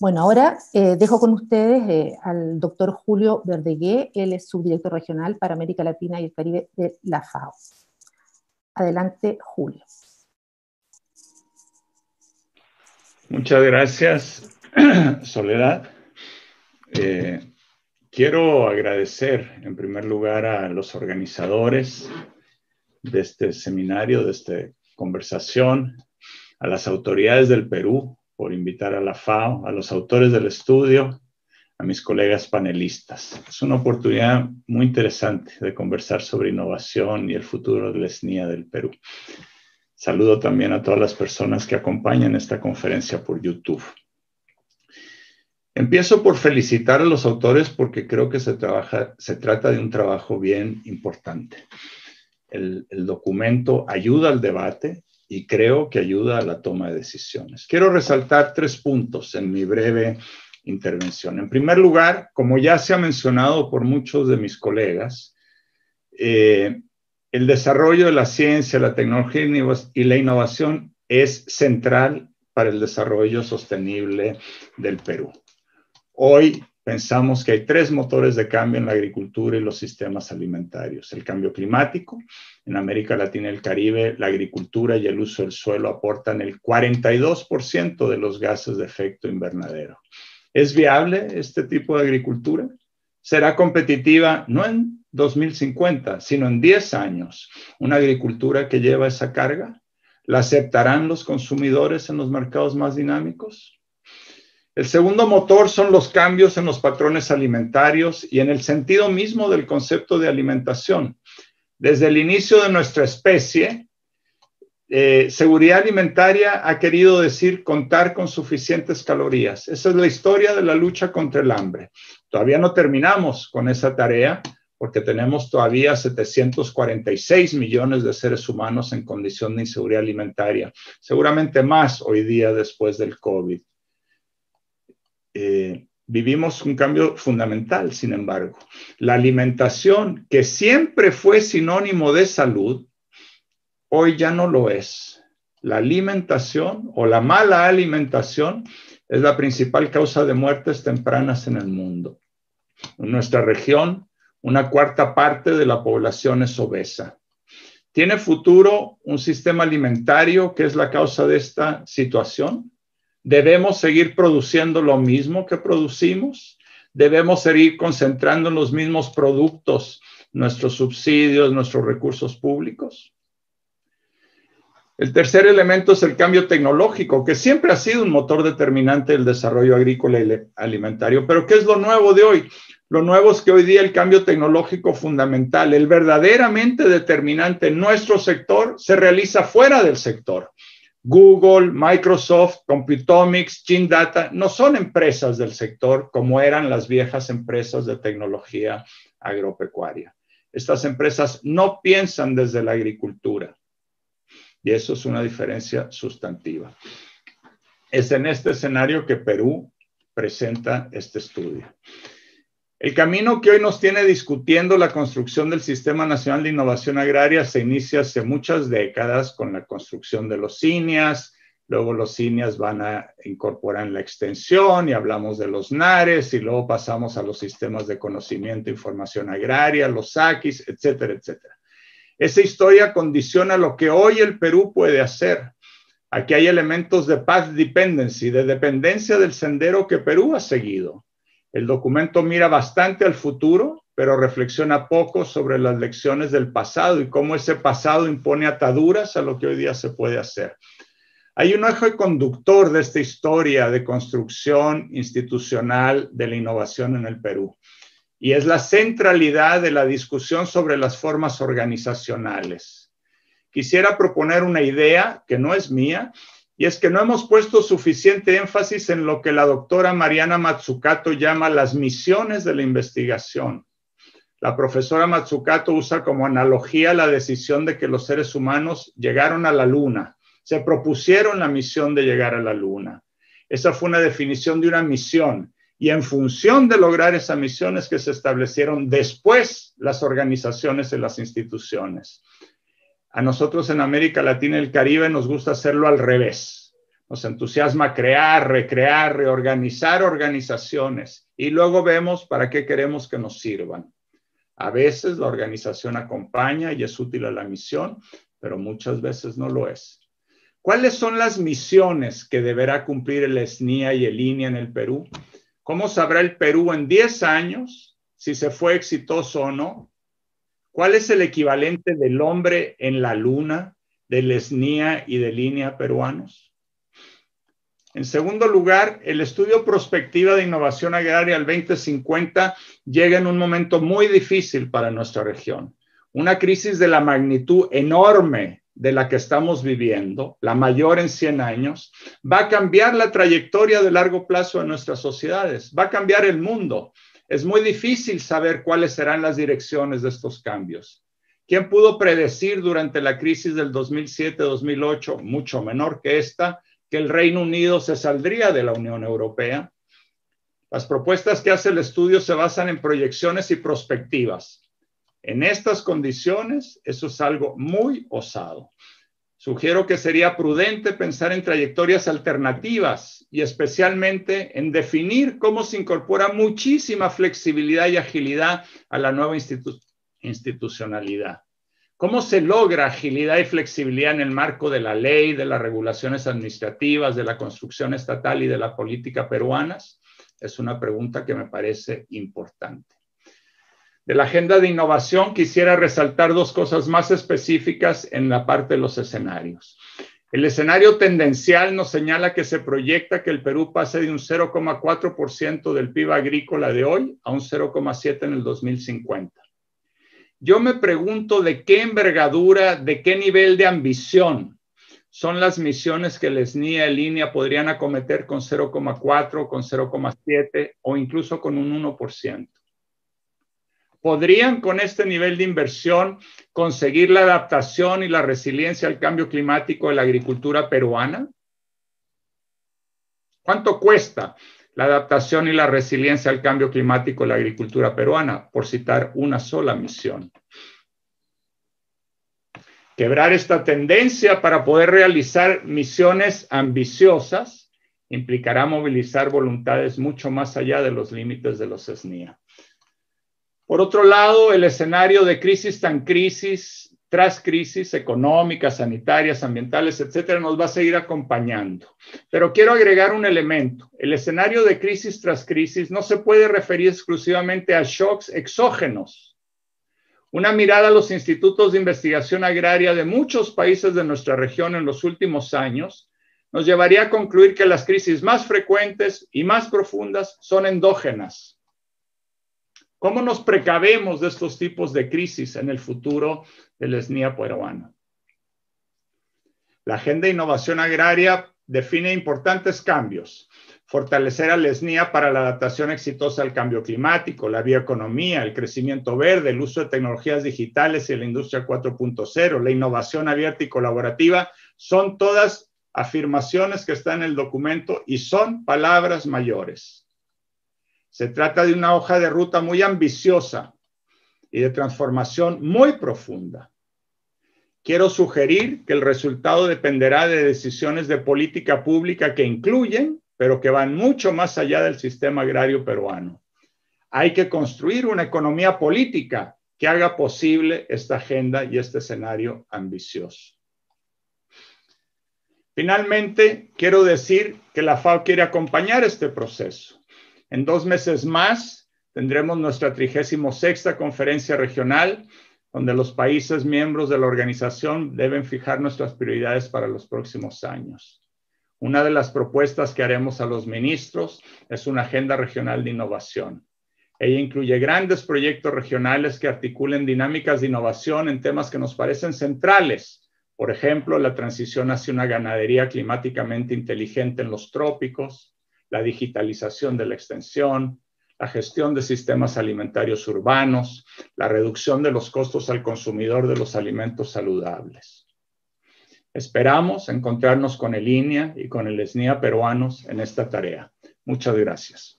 Bueno, ahora eh, dejo con ustedes eh, al doctor Julio Verdegué, él es subdirector regional para América Latina y el Caribe de la FAO. Adelante, Julio. Muchas gracias, Soledad. Eh, quiero agradecer en primer lugar a los organizadores de este seminario, de esta conversación, a las autoridades del Perú por invitar a la FAO, a los autores del estudio, a mis colegas panelistas. Es una oportunidad muy interesante de conversar sobre innovación y el futuro de la SNIA del Perú. Saludo también a todas las personas que acompañan esta conferencia por YouTube. Empiezo por felicitar a los autores porque creo que se, trata de un trabajo bien importante. el documento ayuda al debate, y creo que ayuda a la toma de decisiones. Quiero resaltar tres puntos en mi breve intervención. En primer lugar, como ya se ha mencionado por muchos de mis colegas, eh, el desarrollo de la ciencia, la tecnología y la innovación es central para el desarrollo sostenible del Perú. Hoy pensamos que hay tres motores de cambio en la agricultura y los sistemas alimentarios. El cambio climático, en América Latina y el Caribe, la agricultura y el uso del suelo aportan el 42% de los gases de efecto invernadero. ¿Es viable este tipo de agricultura? ¿Será competitiva no en 2050, sino en 10 años? ¿Una agricultura que lleva esa carga? ¿La aceptarán los consumidores en los mercados más dinámicos? El segundo motor son los cambios en los patrones alimentarios y en el sentido mismo del concepto de alimentación. Desde el inicio de nuestra especie, eh, seguridad alimentaria ha querido decir contar con suficientes calorías. Esa es la historia de la lucha contra el hambre. Todavía no terminamos con esa tarea porque tenemos todavía 746 millones de seres humanos en condición de inseguridad alimentaria, seguramente más hoy día después del COVID. Eh, vivimos un cambio fundamental, sin embargo. La alimentación, que siempre fue sinónimo de salud, hoy ya no lo es. La alimentación o la mala alimentación es la principal causa de muertes tempranas en el mundo. En nuestra región, una cuarta parte de la población es obesa. ¿Tiene futuro un sistema alimentario que es la causa de esta situación? debemos seguir produciendo lo mismo que producimos, debemos seguir concentrando en los mismos productos, nuestros subsidios, nuestros recursos públicos. El tercer elemento es el cambio tecnológico, que siempre ha sido un motor determinante del desarrollo agrícola y alimentario. Pero ¿qué es lo nuevo de hoy? Lo nuevo es que hoy día el cambio tecnológico fundamental, el verdaderamente determinante en nuestro sector, se realiza fuera del sector. Google, Microsoft, Computomics, Chin Data, no son empresas del sector como eran las viejas empresas de tecnología agropecuaria. Estas empresas no piensan desde la agricultura y eso es una diferencia sustantiva. Es en este escenario que Perú presenta este estudio. El camino que hoy nos tiene discutiendo la construcción del Sistema Nacional de Innovación Agraria se inicia hace muchas décadas con la construcción de los INEAS, luego los INEAS van a incorporar la extensión y hablamos de los NARES y luego pasamos a los sistemas de conocimiento e información agraria, los Aquis, etcétera, etcétera. Esa historia condiciona lo que hoy el Perú puede hacer. Aquí hay elementos de path dependency, de dependencia del sendero que Perú ha seguido el documento mira bastante al futuro, pero reflexiona poco sobre las lecciones del pasado y cómo ese pasado impone ataduras a lo que hoy día se puede hacer. Hay un eje conductor de esta historia de construcción institucional de la innovación en el Perú y es la centralidad de la discusión sobre las formas organizacionales. Quisiera proponer una idea que no es mía, y es que no hemos puesto suficiente énfasis en lo que la doctora Mariana Matsukato llama las misiones de la investigación. La profesora Matsukato usa como analogía la decisión de que los seres humanos llegaron a la Luna, se propusieron la misión de llegar a la Luna. Esa fue una definición de una misión y en función de lograr esa misión que se establecieron después las organizaciones y las instituciones. A nosotros en América Latina y el Caribe nos gusta hacerlo al revés. Nos entusiasma crear, recrear, reorganizar organizaciones y luego vemos para qué queremos que nos sirvan. A veces la organización acompaña y es útil a la misión, pero muchas veces no lo es. ¿Cuáles son las misiones que deberá cumplir el SNIA y el INIA en el Perú? ¿Cómo sabrá el Perú en 10 años si se fue exitoso o no? ¿Cuál es el equivalente del hombre en la luna, de ESNIA y de línea peruanos? En segundo lugar, el estudio prospectiva de innovación agraria al 2050 llega en un momento muy difícil para nuestra región. Una crisis de la magnitud enorme de la que estamos viviendo, la mayor en 100 años, va a cambiar la trayectoria de largo plazo de nuestras sociedades, va a cambiar el mundo es muy difícil saber cuáles serán las direcciones de estos cambios. ¿Quién pudo predecir durante la crisis del 2007-2008, mucho menor que esta, que el Reino Unido se saldría de la Unión Europea? Las propuestas que hace el estudio se basan en proyecciones y prospectivas. En estas condiciones, eso es algo muy osado. Sugiero que sería prudente pensar en trayectorias alternativas y especialmente en definir cómo se incorpora muchísima flexibilidad y agilidad a la nueva institucionalidad. ¿Cómo se logra agilidad y flexibilidad en el marco de la ley, de las regulaciones administrativas, de la construcción estatal y de la política peruanas? Es una pregunta que me parece importante de la agenda de innovación, quisiera resaltar dos cosas más específicas en la parte de los escenarios. El escenario tendencial nos señala que se proyecta que el Perú pase de un 0,4% del PIB agrícola de hoy a un 0,7% en el 2050. Yo me pregunto de qué envergadura, de qué nivel de ambición son las misiones que les NIA e y línea podrían acometer con 0,4, con 0,7 o incluso con un 1% podrían con este nivel de inversión conseguir la adaptación y la resiliencia al cambio climático de la agricultura peruana? ¿Cuánto cuesta la adaptación y la resiliencia al cambio climático de la agricultura peruana? Por citar una sola misión. Quebrar esta tendencia para poder realizar misiones ambiciosas implicará movilizar voluntades mucho más allá de los límites de los esnia. Por otro lado, el escenario de crisis tan crisis, tras crisis económicas, sanitarias, ambientales, etcétera, nos va a seguir acompañando. Pero quiero agregar un elemento. El escenario de crisis tras crisis no se puede referir exclusivamente a shocks exógenos. Una mirada a los institutos de investigación agraria de muchos países de nuestra región en los últimos años nos llevaría a concluir que las crisis más frecuentes y más profundas son endógenas, ¿Cómo nos precavemos de estos tipos de crisis en el futuro de la etnia peruana? La Agenda de Innovación Agraria define importantes cambios. Fortalecer a la ESNIA para la adaptación exitosa al cambio climático, la bioeconomía, el crecimiento verde, el uso de tecnologías digitales y la industria 4.0, la innovación abierta y colaborativa, son todas afirmaciones que están en el documento y son palabras mayores. Se trata de una hoja de ruta muy ambiciosa y de transformación muy profunda. Quiero sugerir que el resultado dependerá de decisiones de política pública que incluyen, pero que van mucho más allá del sistema agrario peruano. Hay que construir una economía política que haga posible esta agenda y este escenario ambicioso. Finalmente, quiero decir que la FAO quiere acompañar este proceso en dos meses más tendremos nuestra 36 conferencia regional, donde los países miembros de la organización deben fijar nuestras prioridades para los próximos años. Una de las propuestas que haremos a los ministros es una agenda regional de innovación. Ella incluye grandes proyectos regionales que articulen dinámicas de innovación en temas que nos parecen centrales. Por ejemplo, la transición hacia una ganadería climáticamente inteligente en los trópicos, la digitalización de la extensión, la gestión de sistemas alimentarios urbanos, la reducción de los costos al consumidor de los alimentos saludables. Esperamos encontrarnos con el INEA y con el ESNIA peruanos en esta tarea. Muchas gracias.